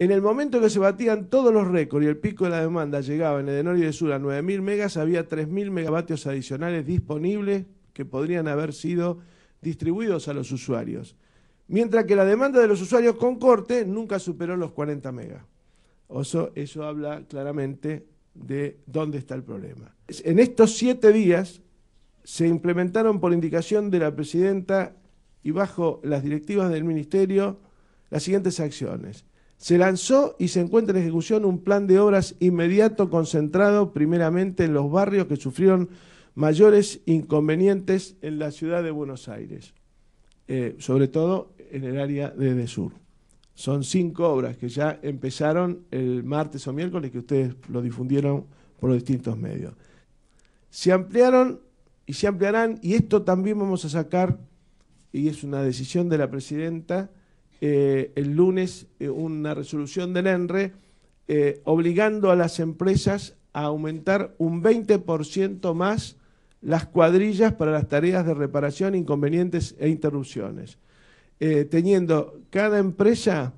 En el momento que se batían todos los récords y el pico de la demanda llegaba en el norte y de Sur a 9.000 megas, había 3.000 megavatios adicionales disponibles que podrían haber sido distribuidos a los usuarios. Mientras que la demanda de los usuarios con corte nunca superó los 40 megas. Oso, eso habla claramente de dónde está el problema. En estos siete días se implementaron por indicación de la presidenta y bajo las directivas del ministerio las siguientes acciones. Se lanzó y se encuentra en ejecución un plan de obras inmediato concentrado primeramente en los barrios que sufrieron mayores inconvenientes en la ciudad de Buenos Aires, eh, sobre todo en el área de sur. Son cinco obras que ya empezaron el martes o miércoles que ustedes lo difundieron por los distintos medios. Se ampliaron y se ampliarán, y esto también vamos a sacar, y es una decisión de la presidenta, eh, el lunes eh, una resolución del ENRE eh, obligando a las empresas a aumentar un 20% más las cuadrillas para las tareas de reparación, inconvenientes e interrupciones, teniendo cada empresa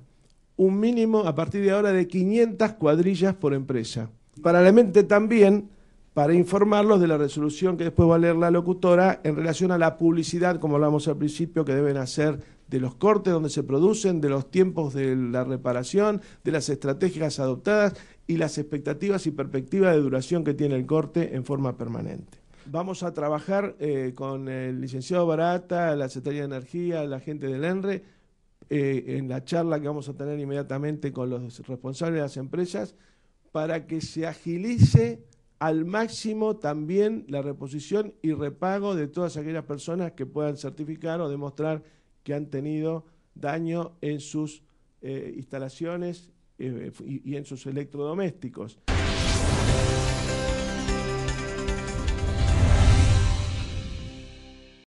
un mínimo a partir de ahora de 500 cuadrillas por empresa. Paralelamente también para informarlos de la resolución que después va a leer la locutora en relación a la publicidad, como hablamos al principio, que deben hacer de los cortes donde se producen, de los tiempos de la reparación, de las estrategias adoptadas y las expectativas y perspectivas de duración que tiene el corte en forma permanente. Vamos a trabajar eh, con el licenciado Barata, la Secretaría de Energía, la gente del ENRE, eh, en la charla que vamos a tener inmediatamente con los responsables de las empresas, para que se agilice al máximo también la reposición y repago de todas aquellas personas que puedan certificar o demostrar que han tenido daño en sus eh, instalaciones eh, y en sus electrodomésticos.